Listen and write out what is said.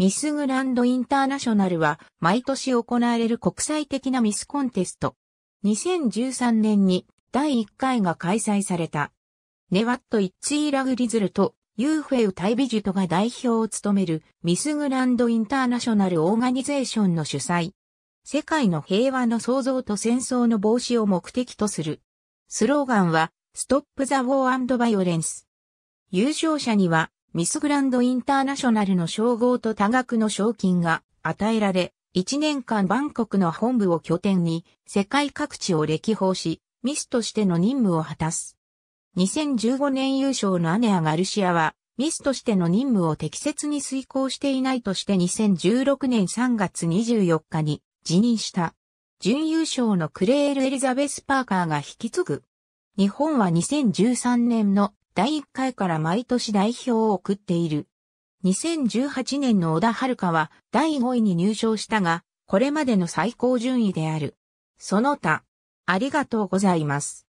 ミスグランドインターナショナルは毎年行われる国際的なミスコンテスト。2013年に第1回が開催された。ネワット・イッチー・ラグリズルとユーフェウ・タイビジュトが代表を務めるミスグランドインターナショナル・オーガニゼーションの主催。世界の平和の創造と戦争の防止を目的とする。スローガンは、ストップ・ザ・ウォー・アンド・バイオレンス。優勝者には、ミスグランドインターナショナルの称号と多額の賞金が与えられ、1年間バンコクの本部を拠点に世界各地を歴訪し、ミスとしての任務を果たす。2015年優勝のアネア・ガルシアは、ミスとしての任務を適切に遂行していないとして2016年3月24日に辞任した。準優勝のクレール・エリザベス・パーカーが引き継ぐ。日本は2013年の第1回から毎年代表を送っている。2018年の小田遥は第5位に入賞したが、これまでの最高順位である。その他、ありがとうございます。